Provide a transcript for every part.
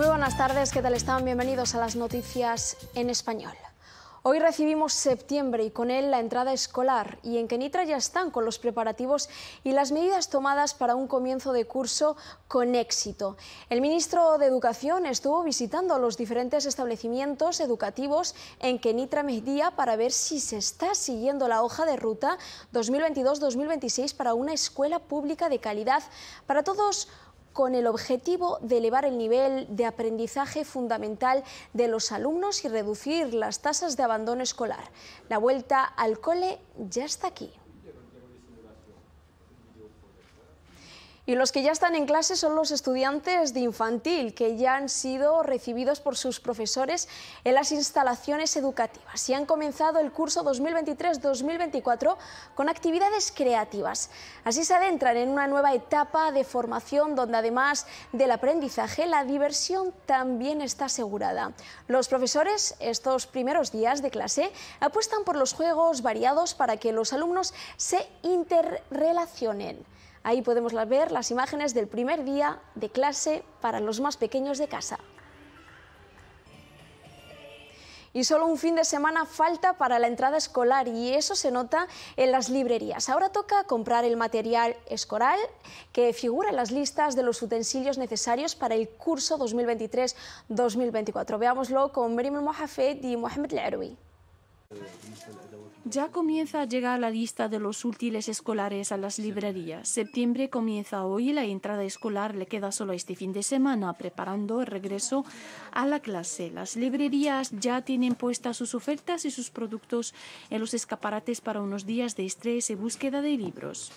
Muy buenas tardes, ¿qué tal están? Bienvenidos a las noticias en español. Hoy recibimos septiembre y con él la entrada escolar y en Kenitra ya están con los preparativos y las medidas tomadas para un comienzo de curso con éxito. El ministro de Educación estuvo visitando los diferentes establecimientos educativos en Kenitra medía para ver si se está siguiendo la hoja de ruta 2022-2026 para una escuela pública de calidad para todos con el objetivo de elevar el nivel de aprendizaje fundamental de los alumnos y reducir las tasas de abandono escolar. La vuelta al cole ya está aquí. Y los que ya están en clase son los estudiantes de infantil que ya han sido recibidos por sus profesores en las instalaciones educativas y han comenzado el curso 2023-2024 con actividades creativas. Así se adentran en una nueva etapa de formación donde además del aprendizaje la diversión también está asegurada. Los profesores estos primeros días de clase apuestan por los juegos variados para que los alumnos se interrelacionen. Ahí podemos ver las imágenes del primer día de clase para los más pequeños de casa. Y solo un fin de semana falta para la entrada escolar y eso se nota en las librerías. Ahora toca comprar el material escolar que figura en las listas de los utensilios necesarios para el curso 2023-2024. Veámoslo con Merim Mohafed y Mohamed Leroui. Ya comienza a llegar la lista de los útiles escolares a las librerías. Septiembre comienza hoy y la entrada escolar le queda solo este fin de semana, preparando el regreso a la clase. Las librerías ya tienen puestas sus ofertas y sus productos en los escaparates para unos días de estrés y búsqueda de libros.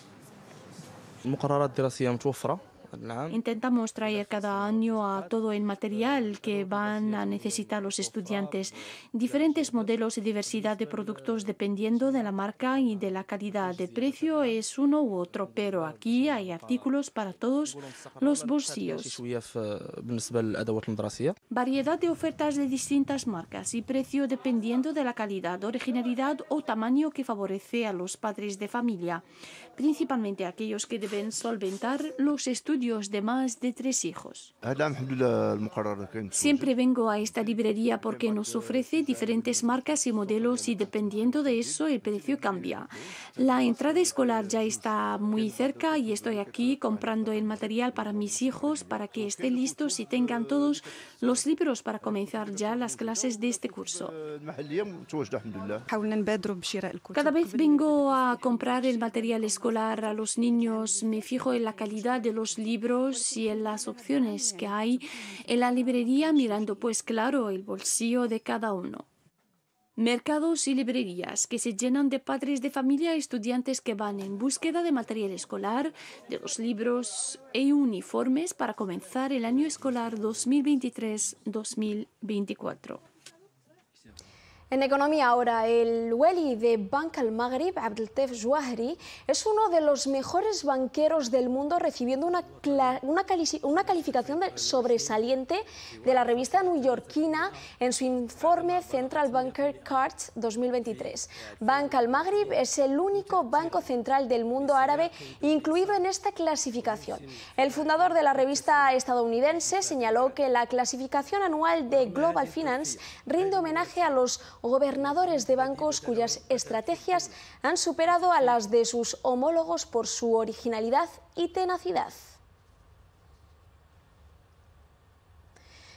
Intentamos traer cada año a todo el material que van a necesitar los estudiantes, diferentes modelos y diversidad de productos dependiendo de la marca y de la calidad. de precio es uno u otro, pero aquí hay artículos para todos los bolsillos. Variedad de ofertas de distintas marcas y precio dependiendo de la calidad, originalidad o tamaño que favorece a los padres de familia, principalmente aquellos que deben solventar los estudios de más de tres hijos. Siempre vengo a esta librería porque nos ofrece diferentes marcas y modelos y dependiendo de eso el precio cambia. La entrada escolar ya está muy cerca y estoy aquí comprando el material para mis hijos para que estén listos y tengan todos los libros para comenzar ya las clases de este curso. Cada vez vengo a comprar el material escolar a los niños, me fijo en la calidad de los libros libros y en las opciones que hay en la librería mirando pues claro el bolsillo de cada uno. Mercados y librerías que se llenan de padres de familia y estudiantes que van en búsqueda de material escolar, de los libros e uniformes para comenzar el año escolar 2023-2024. En economía ahora, el welly de Banca al Maghrib, Abdeltef Jouahri, es uno de los mejores banqueros del mundo, recibiendo una, una, calificación de sobresaliente de la revista newyorkina en su informe Central Banker Cards 2023. Banca al Maghrib es el único banco central del mundo árabe incluido en esta clasificación. El fundador de la revista estadounidense señaló que la clasificación anual de Global Finance rinde homenaje a los gobernadores de bancos cuyas estrategias han superado a las de sus homólogos por su originalidad y tenacidad.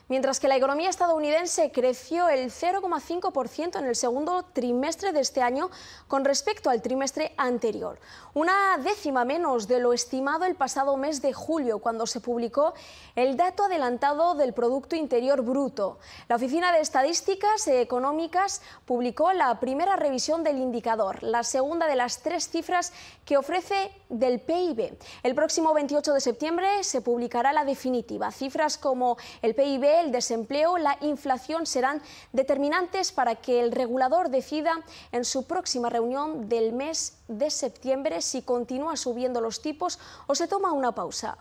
Mientras que la economía estadounidense creció el 0,5% en el segundo trimestre de este año con respecto al trimestre anterior, una décima menos de lo estimado el pasado mes de julio, cuando se publicó el dato adelantado del Producto Interior Bruto. La Oficina de Estadísticas Económicas publicó la primera revisión del indicador, la segunda de las tres cifras que ofrece del PIB. El próximo 28 de septiembre se publicará la definitiva. Cifras como el PIB el desempleo, la inflación serán determinantes para que el regulador decida en su próxima reunión del mes de septiembre si continúa subiendo los tipos o se toma una pausa.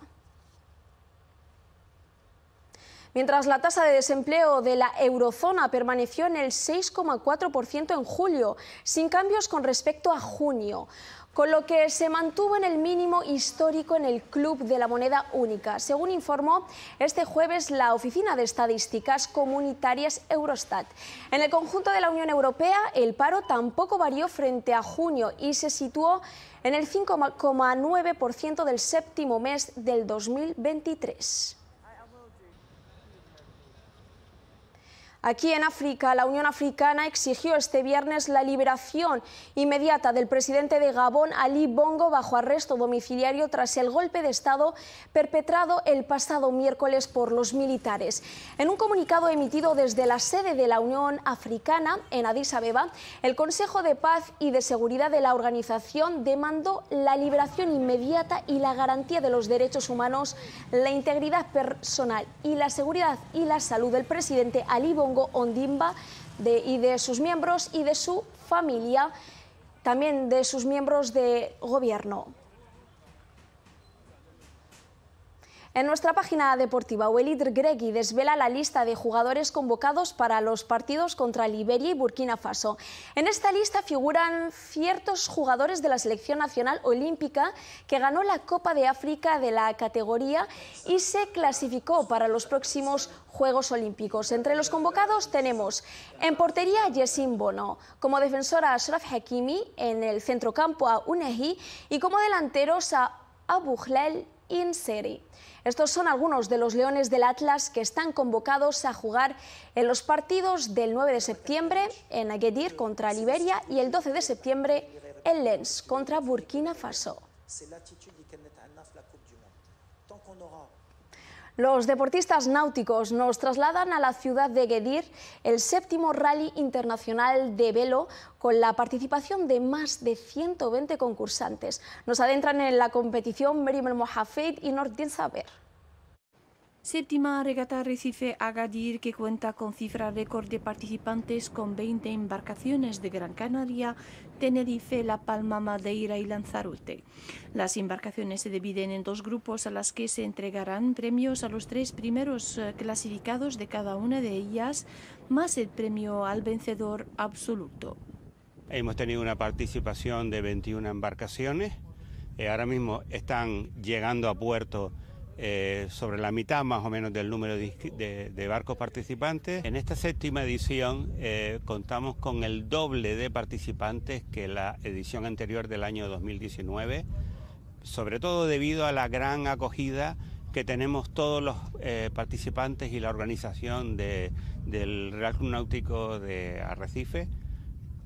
Mientras la tasa de desempleo de la eurozona permaneció en el 6,4% en julio, sin cambios con respecto a junio con lo que se mantuvo en el mínimo histórico en el Club de la Moneda Única. Según informó este jueves la Oficina de Estadísticas Comunitarias Eurostat. En el conjunto de la Unión Europea, el paro tampoco varió frente a junio y se situó en el 5,9% del séptimo mes del 2023. Aquí en África, la Unión Africana exigió este viernes la liberación inmediata del presidente de Gabón, Ali Bongo, bajo arresto domiciliario tras el golpe de Estado perpetrado el pasado miércoles por los militares. En un comunicado emitido desde la sede de la Unión Africana, en Addis Abeba, el Consejo de Paz y de Seguridad de la organización demandó la liberación inmediata y la garantía de los derechos humanos, la integridad personal y la seguridad y la salud del presidente Ali Bongo Ondimba y de sus miembros y de su familia, también de sus miembros de gobierno. En nuestra página deportiva, Walid Gregui desvela la lista de jugadores convocados para los partidos contra Liberia y Burkina Faso. En esta lista figuran ciertos jugadores de la selección nacional olímpica que ganó la Copa de África de la categoría y se clasificó para los próximos Juegos Olímpicos. Entre los convocados tenemos en portería a Yesin Bono, como defensora a Shraf Hakimi, en el centrocampo a Unehi y como delanteros a Abu en Serie. Estos son algunos de los leones del Atlas que están convocados a jugar en los partidos del 9 de septiembre en Agadir contra Liberia y el 12 de septiembre en Lens contra Burkina Faso. Los deportistas náuticos nos trasladan a la ciudad de Gedir, el séptimo rally internacional de velo, con la participación de más de 120 concursantes. Nos adentran en la competición el Mohafeit y Nordin Saber. Séptima regata Recife Agadir que cuenta con cifra récord de participantes con 20 embarcaciones de Gran Canaria, Tenerife, La Palma, Madeira y Lanzarote. Las embarcaciones se dividen en dos grupos a las que se entregarán premios a los tres primeros eh, clasificados de cada una de ellas, más el premio al vencedor absoluto. Hemos tenido una participación de 21 embarcaciones. Eh, ahora mismo están llegando a puerto eh, sobre la mitad más o menos del número de, barcos participantes. En esta séptima edición eh, contamos con el doble de participantes que la edición anterior del año 2019, sobre todo debido a la gran acogida que tenemos todos los eh, participantes y la organización del Real Club Náutico de Arrecife.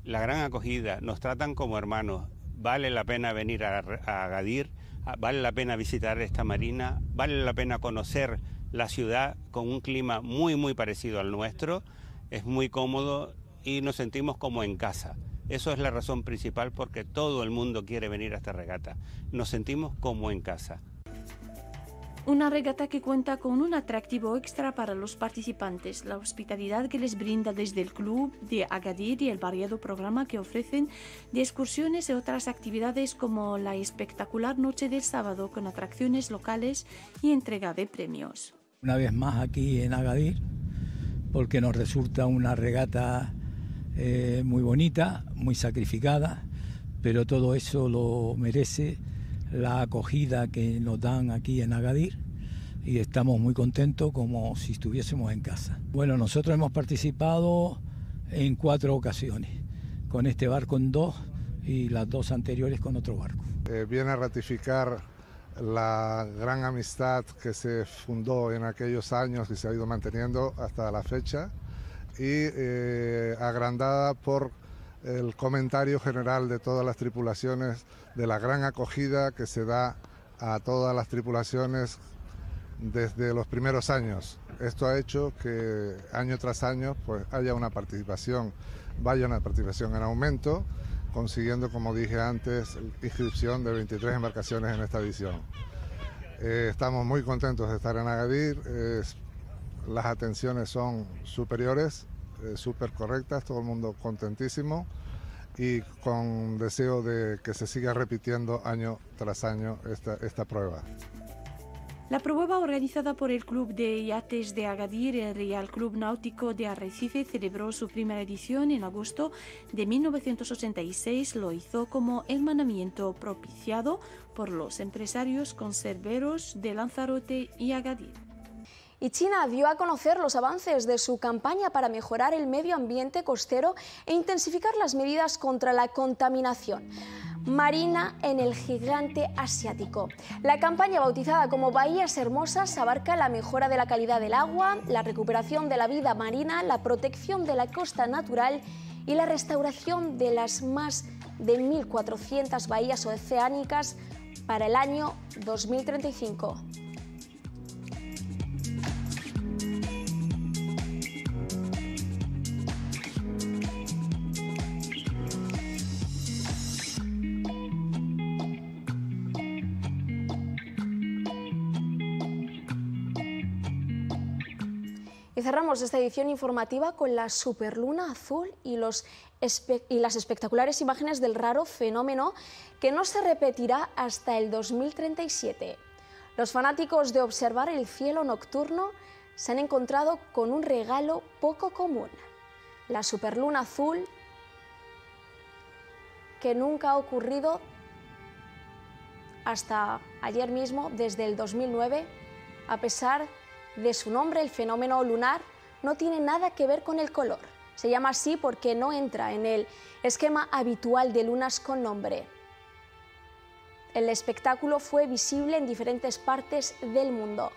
La gran acogida, nos tratan como hermanos, vale la pena venir a, a Agadir Ah, vale la pena visitar esta marina, vale la pena conocer la ciudad con un clima muy, muy parecido al nuestro, es muy cómodo y nos sentimos como en casa. Eso es la razón principal porque todo el mundo quiere venir a esta regata. Nos sentimos como en casa. Una regata que cuenta con un atractivo extra para los participantes, la hospitalidad que les brinda desde el club de Agadir y el variado programa que ofrecen de excursiones y otras actividades como la espectacular noche del sábado con atracciones locales y entrega de premios. Una vez más aquí en Agadir, porque nos resulta una regata eh, muy bonita, muy sacrificada, pero todo eso lo merece la acogida que nos dan aquí en Agadir y estamos muy contentos como si estuviésemos en casa. Bueno, nosotros hemos participado en cuatro ocasiones, con este barco en dos y las dos anteriores con otro barco. Eh, viene a ratificar la gran amistad que se fundó en aquellos años y se ha ido manteniendo hasta la fecha y eh, agrandada por el comentario general de todas las tripulaciones de la gran acogida que se da a todas las tripulaciones desde los primeros años. Esto ha hecho que año tras año pues, haya una participación, vaya una participación en aumento, consiguiendo, como dije antes, inscripción de 23 embarcaciones en esta edición. Eh, estamos muy contentos de estar en Agadir, las atenciones son superiores, eh, súper correctas, todo el mundo contentísimo y con deseo de que se siga repitiendo año tras año esta prueba. La prueba organizada por el Club de Yates de Agadir, el Real Club Náutico de Arrecife, celebró su primera edición en agosto de 1986. Lo hizo como hermanamiento propiciado por los empresarios conserveros de Lanzarote y Agadir. Y China dio a conocer los avances de su campaña para mejorar el medio ambiente costero e intensificar las medidas contra la contaminación marina en el gigante asiático. La campaña bautizada como Bahías Hermosas abarca la mejora de la calidad del agua, la recuperación de la vida marina, la protección de la costa natural y la restauración de las más de 1.400 bahías oceánicas para el año 2035. Y cerramos esta edición informativa con la superluna azul y, los y, las espectaculares imágenes del raro fenómeno que no se repetirá hasta el 2037. Los fanáticos de observar el cielo nocturno se han encontrado con un regalo poco común, la superluna azul que nunca ha ocurrido hasta ayer mismo, desde el 2009, a pesar de de su nombre, el fenómeno lunar, no tiene nada que ver con el color. Se llama así porque no entra en el esquema habitual de lunas con nombre. El espectáculo fue visible en diferentes partes del mundo.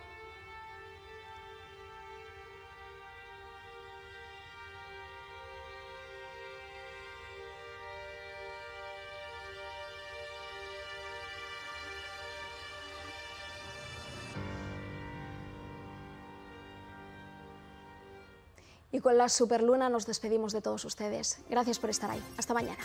Y con la superluna nos despedimos de todos ustedes. Gracias por estar ahí. Hasta mañana.